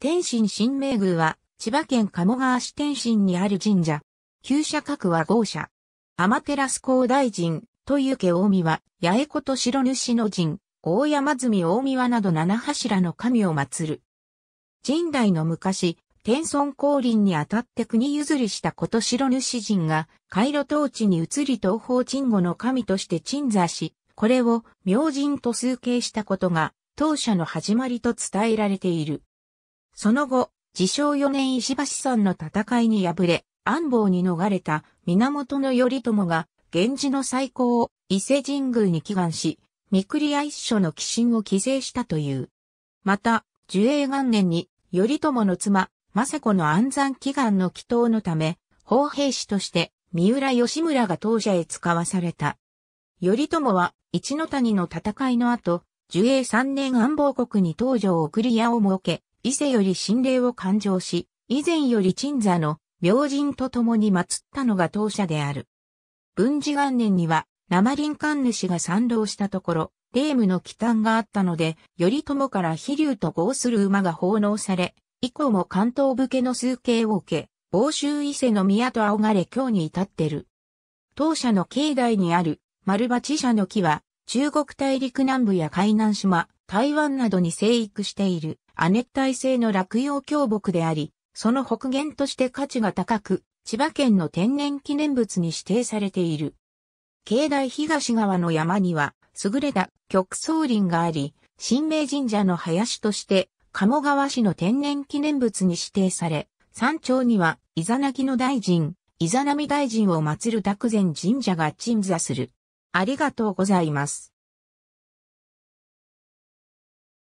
天津神明宮は、千葉県鴨川市天津にある神社。旧社格は豪社。天照高大神、という家大宮、は、八重子と白主の神、大山積大宮など七柱の神を祀る。神代の昔、天孫降臨にあたって国譲りしたこと白主人が、回路統治に移り東方鎮護の神として鎮座し、これを明神と崇敬したことが、当社の始まりと伝えられている。その後、自称4年石橋さんの戦いに敗れ、安房に逃れた源頼朝が、源氏の再興を伊勢神宮に祈願し、御栗屋一所の寄進を寄生したという。また、寿永元年に、頼朝の妻、政子の安産祈願の祈祷のため、法兵士として、三浦義村が当社へ使わされた。頼朝は、一の谷の戦いの後、寿永三年安房国に場を送り屋を設け、伊勢より神霊を勘定し、以前より鎮座の明神と共に祀ったのが当社である。文治元年には、生林官主が賛同したところ、霊夢の忌憚があったので、頼朝から飛竜と合する馬が奉納され、以降も関東武家の数形を受け、房州伊勢の宮と仰がれ京に至ってる。当社の境内にある丸鉢社の木は、中国大陸南部や海南島、台湾などに生育している。亜熱帯性の落葉峡木であり、その北限として価値が高く、千葉県の天然記念物に指定されている。境内東側の山には、優れた極層林があり、神明神社の林として、鴨川市の天然記念物に指定され、山頂には、イザナギの大臣、イザナミ大臣を祀る拓前神社が鎮座する。ありがとうございます。